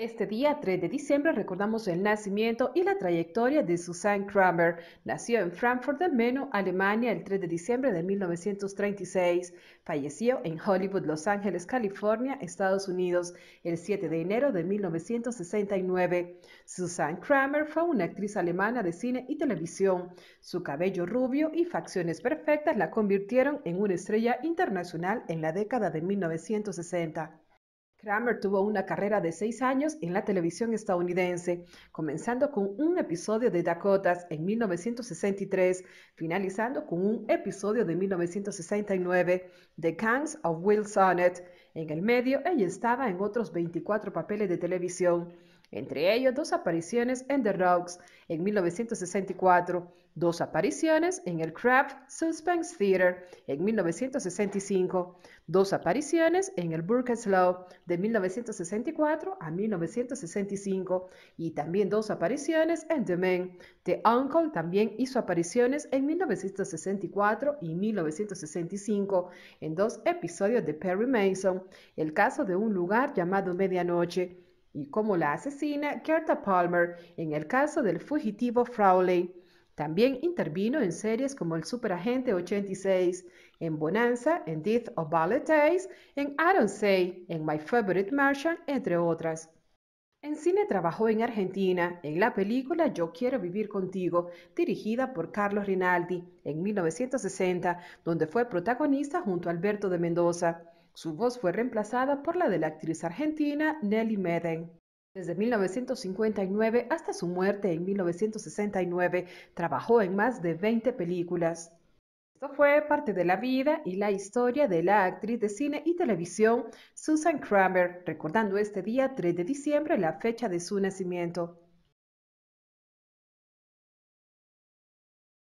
Este día 3 de diciembre recordamos el nacimiento y la trayectoria de Suzanne Kramer. Nació en Frankfurt del Meno, Alemania, el 3 de diciembre de 1936. Falleció en Hollywood, Los Ángeles, California, Estados Unidos, el 7 de enero de 1969. Suzanne Kramer fue una actriz alemana de cine y televisión. Su cabello rubio y facciones perfectas la convirtieron en una estrella internacional en la década de 1960. Kramer tuvo una carrera de seis años en la televisión estadounidense, comenzando con un episodio de Dakotas en 1963, finalizando con un episodio de 1969 de Kings of Will Sonnet. En el medio, ella estaba en otros 24 papeles de televisión entre ellos dos apariciones en The Rocks en 1964, dos apariciones en el Craft Suspense Theater en 1965, dos apariciones en el Law de 1964 a 1965 y también dos apariciones en The Men. The Uncle también hizo apariciones en 1964 y 1965 en dos episodios de Perry Mason, El caso de un lugar llamado Medianoche y como la asesina Gerda Palmer en el caso del fugitivo Frowley. También intervino en series como El Superagente 86, en Bonanza, en Death of Ballet Days, en I Don't Say, en My Favorite Martian, entre otras. En cine trabajó en Argentina en la película Yo quiero vivir contigo, dirigida por Carlos Rinaldi en 1960, donde fue protagonista junto a Alberto de Mendoza. Su voz fue reemplazada por la de la actriz argentina Nelly Meden. Desde 1959 hasta su muerte en 1969, trabajó en más de 20 películas. Esto fue parte de la vida y la historia de la actriz de cine y televisión Susan Kramer, recordando este día 3 de diciembre la fecha de su nacimiento.